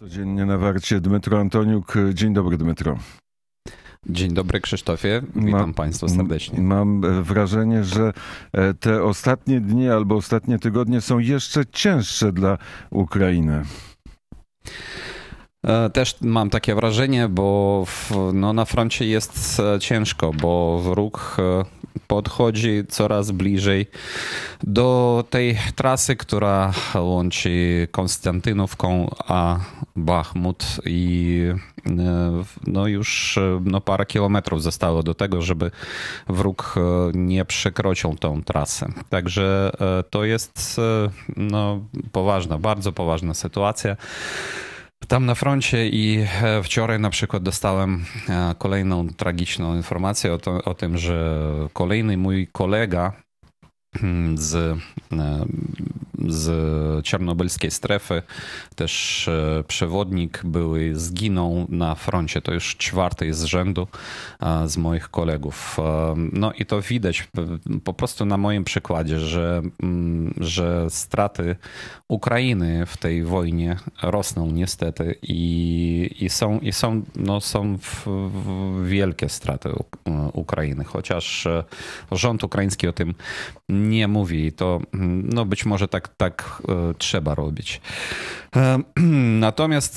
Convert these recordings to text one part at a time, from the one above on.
Codziennie na warcie Dmytro Antoniuk. Dzień dobry, Dmytro. Dzień dobry Krzysztofie, witam Ma, Państwa serdecznie. Mam e, wrażenie, że e, te ostatnie dni albo ostatnie tygodnie są jeszcze cięższe dla Ukrainy. E, też mam takie wrażenie, bo w, no, na froncie jest ciężko, bo wróg podchodzi coraz bliżej do tej trasy, która łączy Konstantynówką a Bachmut i e, no już e, no parę kilometrów zostało do tego, żeby wróg e, nie przekroczył tą trasę. Także to jest no, poważna, bardzo poważna sytuacja. Tam na froncie i e, wczoraj na przykład dostałem e, kolejną tragiczną informację o, to, o tym, że kolejny mój kolega hmm, z e, z czarnobylskiej strefy. Też e, przewodnik były zginął na froncie. To już czwarty z rzędu z moich kolegów. E, no i to widać po prostu na moim przykładzie, że, mm, że straty Ukrainy w tej wojnie rosną niestety i, i są, i są, no, są w, w wielkie straty Ukrainy, chociaż e, rząd ukraiński o tym nie mówi. To mm, no być może tak, tak e, trzeba robić. E, natomiast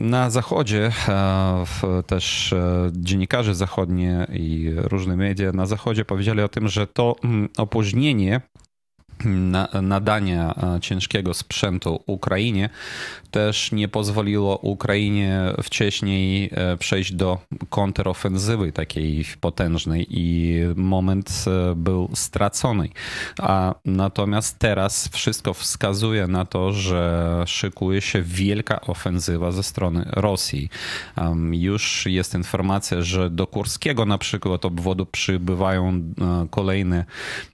na Zachodzie też dziennikarze zachodnie i różne media na Zachodzie powiedzieli o tym, że to mm, opóźnienie nadania e, ciężkiego sprzętu Ukrainie też nie pozwoliło Ukrainie wcześniej e, przejść do kontrofensywy takiej potężnej i moment e, był stracony. A natomiast teraz wszystko wskazuje na to, że szykuje się wielka ofensywa ze strony Rosji. Już jest informacja, że do Kurskiego na przykład obwodu przybywają kolejne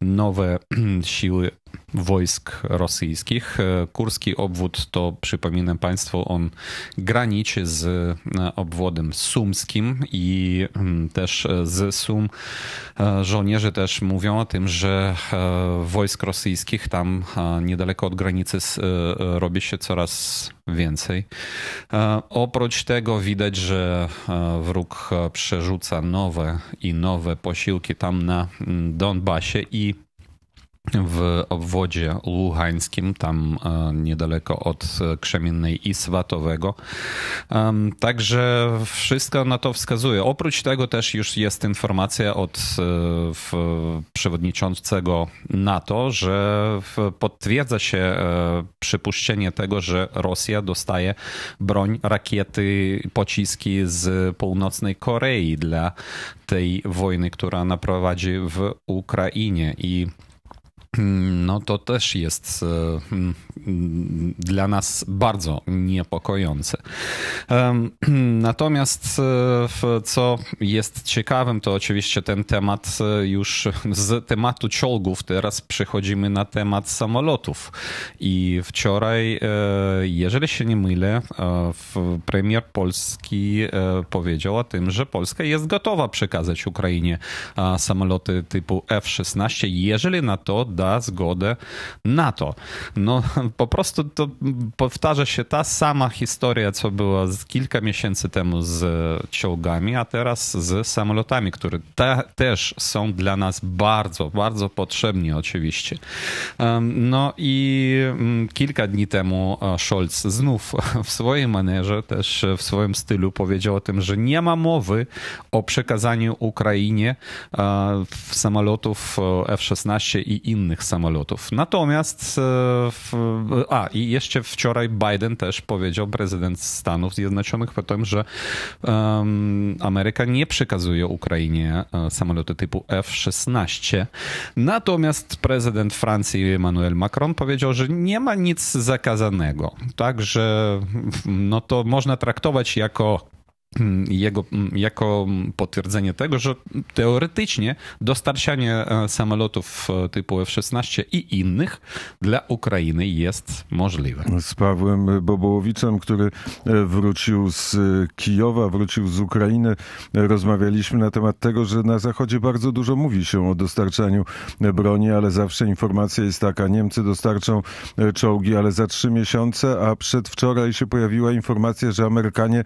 nowe siły wojsk rosyjskich. E, Kurski obwód to, przypominam Państwu, on graniczy z e, obwodem sumskim i mm, też e, z Sum żołnierze też mówią o tym, że wojsk rosyjskich tam niedaleko od granicy robi się coraz więcej. Oprócz tego widać, że wróg przerzuca nowe i nowe posiłki tam na mm, Donbasie i w obwodzie luhańskim, tam e, niedaleko od e, Krzemiennej i Swatowego. Także wszystko na to wskazuje. Oprócz tego też już jest informacja od e, przewodniczącego NATO, że potwierdza się przypuszczenie tego, że Rosja dostaje broń, rakiety, pociski z północnej Korei dla tej wojny, która naprowadzi w Ukrainie. I Mm, no to też jest e, mm, dla nas bardzo niepokojące. Natomiast e, co jest ciekawym, to oczywiście ten temat e, już z tematu ciągów teraz przechodzimy na temat samolotów. I wczoraj, jeżeli się nie mylę, premier Polski powiedział o tym, że Polska jest gotowa przekazać Ukrainie samoloty typu F-16, jeżeli na to da da zgodę na to. No po prostu to powtarza się ta sama historia, co była kilka miesięcy temu z ciągami, a teraz z samolotami, które te, też są dla nas bardzo, bardzo potrzebni oczywiście. No i mm, kilka dni temu e, Scholz znów w swojej manerze, też w swoim stylu powiedział o tym, że nie ma mowy o przekazaniu Ukrainie e, samolotów e, F-16 i innych innych samolotów. Natomiast, e, a i jeszcze wczoraj Biden też powiedział, prezydent Stanów Zjednoczonych, tym, że um, Ameryka nie przekazuje Ukrainie e, samoloty typu F-16. Natomiast prezydent Francji Emmanuel Macron powiedział, że nie ma nic zakazanego. Także no to można traktować jako jego, jako potwierdzenie tego, że teoretycznie dostarczanie e, samolotów e, typu F-16 i innych dla Ukrainy jest możliwe. Z Pawłem Bobołowiczem, który e, wrócił z Kijowa, wrócił z Ukrainy, rozmawialiśmy na temat tego, że na Zachodzie bardzo dużo mówi się o dostarczaniu broni, ale zawsze informacja jest taka, Niemcy dostarczą czołgi, ale za trzy miesiące, a przedwczoraj się pojawiła informacja, że Amerykanie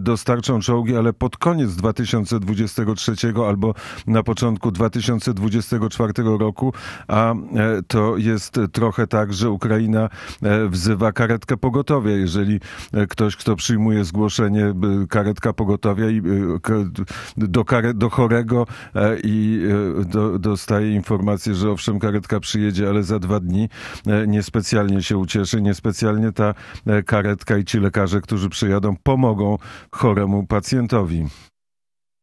dostarczą zobaczą czołgi, ale pod koniec 2023 albo na początku 2024 roku, a e, to jest trochę tak, że Ukraina e, wzywa karetkę pogotowia. Jeżeli e, ktoś, kto przyjmuje zgłoszenie karetka pogotowia i do, kare, do chorego i do, dostaje informację, że owszem, karetka przyjedzie, ale za dwa dni niespecjalnie się ucieszy, niespecjalnie ta karetka i ci lekarze, którzy przyjadą, pomogą choremu pacjentowi.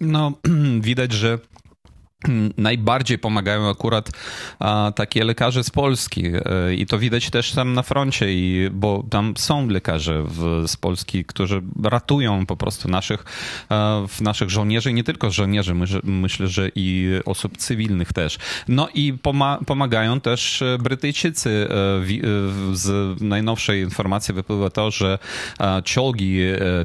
No, widać, że Najbardziej pomagają akurat a, takie lekarze z Polski e, i to widać też tam na froncie, i, bo tam są lekarze w, z Polski, którzy ratują po prostu naszych, a, w naszych żołnierzy i nie tylko żołnierzy, my, myślę, że i osób cywilnych też. No i poma pomagają też e, Brytyjczycy. E, z najnowszej informacji wypływa to, że czołgi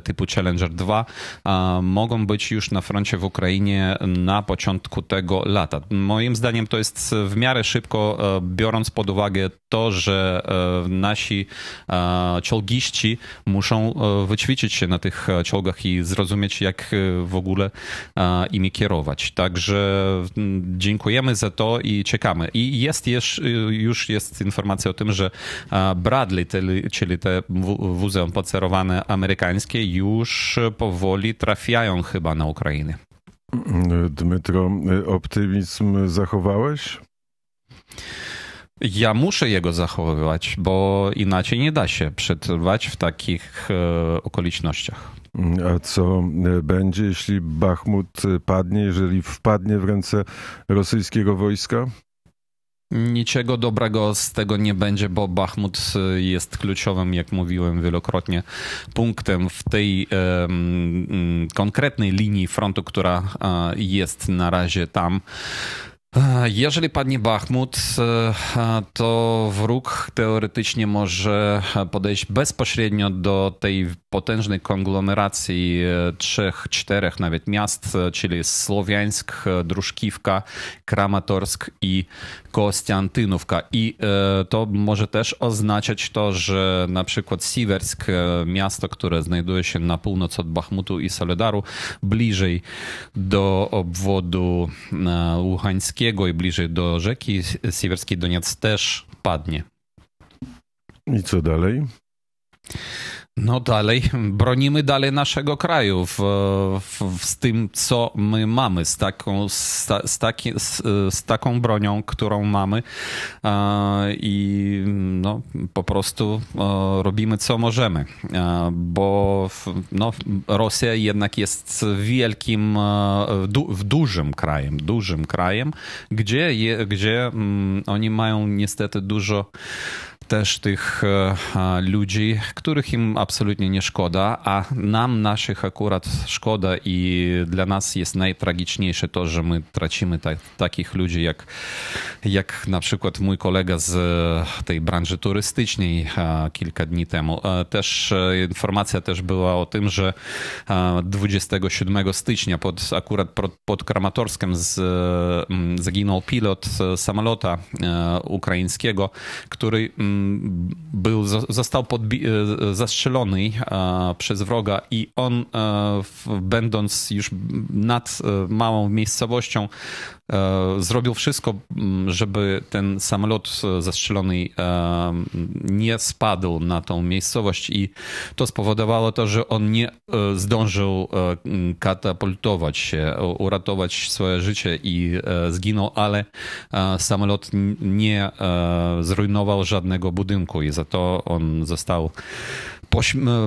typu Challenger 2 a, mogą być już na froncie w Ukrainie na początku tego tego lata. Moim zdaniem to jest w miarę szybko, e, biorąc pod uwagę to, że e, nasi e, czołgiści muszą wyćwiczyć się na tych czołgach i zrozumieć, jak w ogóle imi kierować. Także dziękujemy za to i czekamy. I jest jeszcze, już jest informacja o tym, że Bradley, czyli te wózy pacerowane amerykańskie, już powoli trafiają chyba na Ukrainę. Dmytro, optymizm zachowałeś? Ja muszę jego zachowywać, bo inaczej nie da się przetrwać w takich e, okolicznościach. A co będzie, jeśli Bachmut padnie, jeżeli wpadnie w ręce rosyjskiego wojska? Niczego dobrego z tego nie będzie, bo Bachmut y, jest kluczowym, jak mówiłem wielokrotnie, punktem w tej um, konkretnej linii frontu, która jest na razie tam. E, jeżeli padnie Bachmut, e, to wróg teoretycznie może podejść bezpośrednio do tej potężnej konglomeracji e, trzech, czterech nawet miast, czyli Słowiańsk, Druszkiwka, Kramatorsk i Kostiantynówka i e, to może też oznaczać to, że na przykład Siwersk, e, miasto, które znajduje się na północ od Bachmutu i Soledaru, bliżej do obwodu e, Łuchańskiego i bliżej do rzeki Siwerski Doniec też padnie. I co dalej? No dalej, bronimy dalej naszego kraju w, w, z tym, co my mamy, z taką, z, z, taki, z, z taką bronią, którą mamy e, i no, po prostu e, robimy, co możemy, e, bo no, Rosja jednak jest wielkim, du, dużym krajem, dużym krajem, gdzie, je, gdzie mm, oni mają niestety dużo też tych e, ludzi, których im absolutnie nie szkoda, a nam naszych akurat szkoda i dla nas jest najtragiczniejsze to, że my tracimy ta takich ludzi jak, jak na przykład mój kolega z e, tej branży turystycznej kilka dni temu. E, też informacja też była o tym, że 27 stycznia pod, akurat pod Kramatorskiem z, zaginął pilot samolota ukraińskiego, który był, został e, zastrzelony e, przez wroga i on, e, będąc już nad małą miejscowością, E, zrobił wszystko, mm, żeby ten samolot e, zastrzelony e, nie spadł na tą miejscowość i to spowodowało to, że on nie zdążył katapultować się, uratować swoje życie i zginął, ale samolot nie zrujnował żadnego budynku i za to on został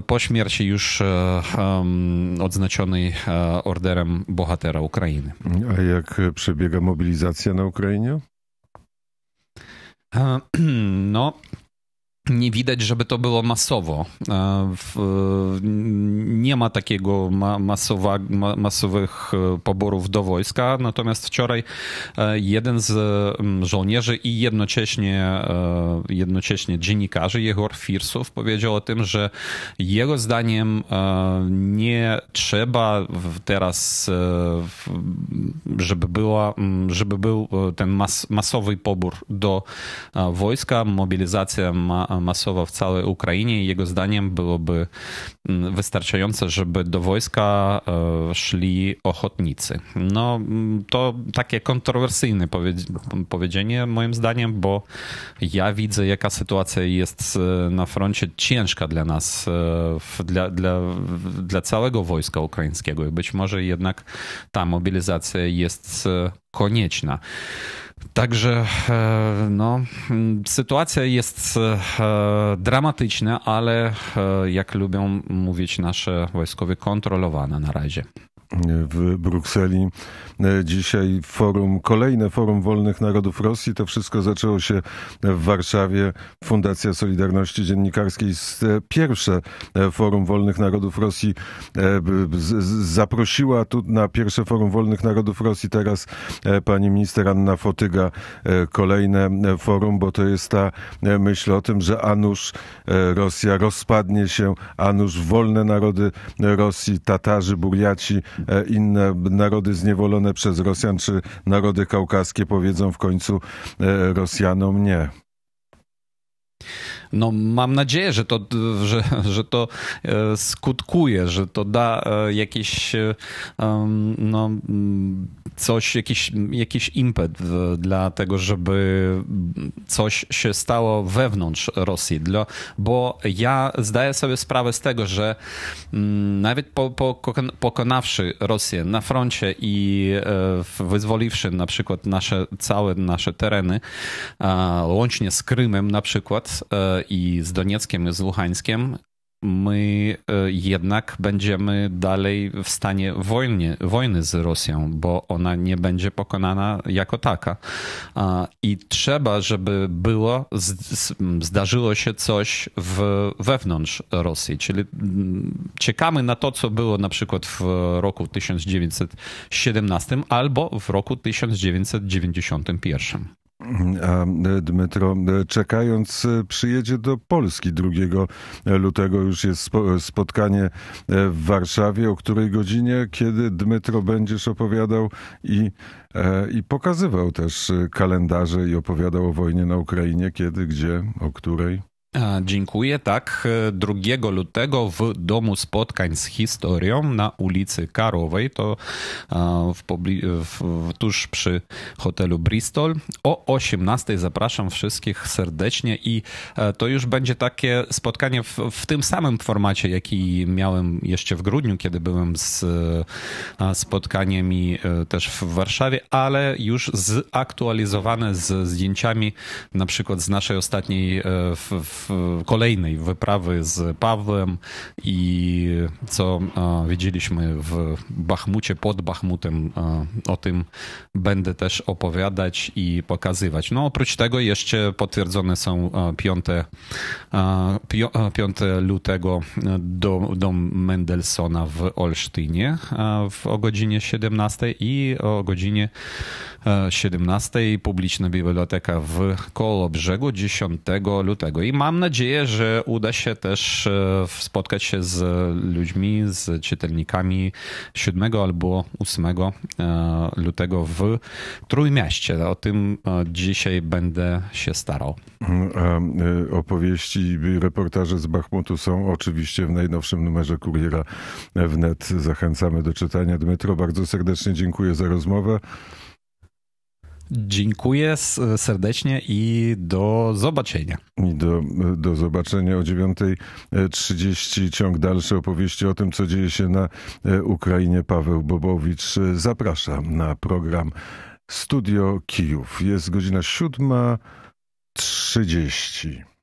po, śmierci już um, e, odznaczonej orderem bohatera Ukrainy. A jak przebiega mobilizacja na Ukrainie? E, no, nie widać, żeby to było masowo. E, e, nie ma takiego masowa, masowych e, poborów do wojska. Natomiast wczoraj jeden z żołnierzy i jednocześnie, jednocześnie dziennikarzy, Jehor Firsów, powiedział o tym, że jego zdaniem nie trzeba teraz, żeby, była, żeby był ten mas, masowy pobór do wojska. Mobilizacja ma masowo w całej Ukrainie i jego zdaniem byłoby mm, wystarczające, żeby do wojska e, szli ochotnicy. No mm, to takie kontrowersyjne powiedzenie moim zdaniem, bo ja widzę jaka sytuacja jest e, na froncie ciężka dla nas, e, dla, dla, dla całego wojska ukraińskiego i być może jednak ta mobilizacja jest konieczna. Także e, no, sytuacja jest e, dramatyczna, ale e, jak lubią mówić nasze wojskowie, kontrolowana na razie w Brukseli. E, dzisiaj forum, kolejne forum wolnych narodów Rosji. To wszystko zaczęło się w Warszawie. Fundacja Solidarności Dziennikarskiej e, pierwsze e, forum wolnych narodów Rosji zaprosiła tu na pierwsze forum wolnych narodów Rosji teraz pani minister Anna Fotyga kolejne forum, bo to jest ta myśl o tym, że Anusz Rosja rozpadnie się, Anusz wolne narody Rosji, Tatarzy, Burjaci, E, inne narody zniewolone przez Rosjan, czy narody kaukaskie powiedzą w końcu e, Rosjanom nie. No mam nadzieję, że to, że, że to e, skutkuje, że to da e, jakieś e, no, coś, jakiś, jakiś impet dla tego, żeby coś się stało wewnątrz Rosji. Dla, bo ja zdaję sobie sprawę z tego, że mm, nawet po, po, pokonawszy Rosję na froncie i wyzwoliwszy na przykład nasze całe nasze tereny, łącznie z Krymem na przykład i z Donieckiem, i z Łuhańskiem, my e, jednak będziemy dalej w stanie wojnie, wojny z Rosją, bo ona nie będzie pokonana jako taka. I trzeba, żeby było, zdarzyło się coś w, wewnątrz Rosji. Czyli mm, czekamy na to, co było na przykład w roku 1917 albo w roku 1991. A e, Dmytro, e, czekając, e, przyjedzie do Polski 2 lutego. Już jest spotkanie w Warszawie. O której godzinie, kiedy Dmytro będziesz opowiadał i, i pokazywał też kalendarze i opowiadał o wojnie na Ukrainie, kiedy, gdzie, o której? Dziękuję. Tak, 2 lutego w Domu Spotkań z Historią na ulicy Karowej, to w pobli- w, tuż przy hotelu Bristol. O 18 zapraszam wszystkich serdecznie i to już będzie takie spotkanie w, w tym samym formacie, jaki miałem jeszcze w grudniu, kiedy byłem z spotkaniami e, też w Warszawie, ale już zaktualizowane z zdjęciami, na przykład z naszej ostatniej e, w, w kolejnej wyprawy z Pawłem i co e, widzieliśmy w Bachmucie, pod Bachmutem, e, o tym będę też opowiadać i pokazywać. No oprócz tego jeszcze potwierdzone są 5, e, piąte lutego dom, dom Mendelsona w Olsztynie w, o godzinie 17 i o godzinie 17 publiczna biblioteka w Kolobrzegu 10 lutego. I mam Mam nadzieję, że uda się też e, spotkać się z ludźmi, z czytelnikami 7 albo 8 e, lutego w Trójmieście. O tym e, dzisiaj będę się starał. Opowieści i reportaże z Bachmutu są oczywiście w najnowszym numerze Kuriera wnet. Zachęcamy do czytania. Dmytro, bardzo serdecznie dziękuję za rozmowę. Dziękuję serdecznie i do zobaczenia. I do, do zobaczenia o 9.30. Ciąg dalszy opowieści o tym, co dzieje się na e, Ukrainie. Paweł Bobowicz e, zapraszam na program Studio Kijów. Jest godzina 7.30.